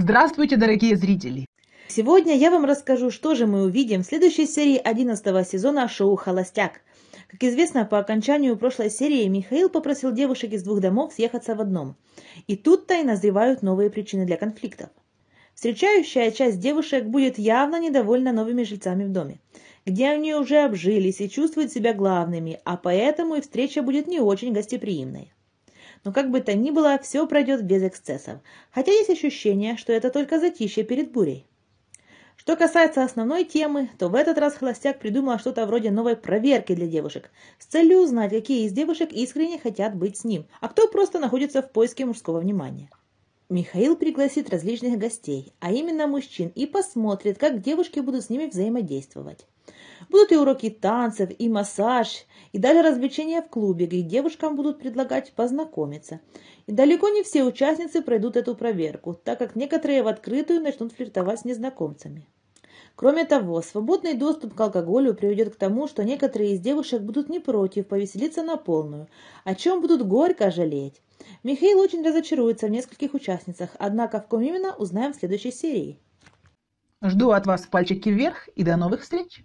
Здравствуйте, дорогие зрители! Сегодня я вам расскажу, что же мы увидим в следующей серии 11 сезона шоу «Холостяк». Как известно, по окончанию прошлой серии Михаил попросил девушек из двух домов съехаться в одном. И тут-то и назревают новые причины для конфликтов. Встречающая часть девушек будет явно недовольна новыми жильцами в доме, где они уже обжились и чувствуют себя главными, а поэтому и встреча будет не очень гостеприимной. Но как бы то ни было, все пройдет без эксцессов. Хотя есть ощущение, что это только затишье перед бурей. Что касается основной темы, то в этот раз Холостяк придумал что-то вроде новой проверки для девушек, с целью узнать, какие из девушек искренне хотят быть с ним, а кто просто находится в поиске мужского внимания. Михаил пригласит различных гостей, а именно мужчин, и посмотрит, как девушки будут с ними взаимодействовать. Будут и уроки танцев, и массаж, и даже развлечения в клубе, где девушкам будут предлагать познакомиться. И далеко не все участницы пройдут эту проверку, так как некоторые в открытую начнут флиртовать с незнакомцами. Кроме того, свободный доступ к алкоголю приведет к тому, что некоторые из девушек будут не против повеселиться на полную, о чем будут горько жалеть. Михаил очень разочаруется в нескольких участницах, однако в ком именно узнаем в следующей серии. Жду от вас пальчики вверх и до новых встреч!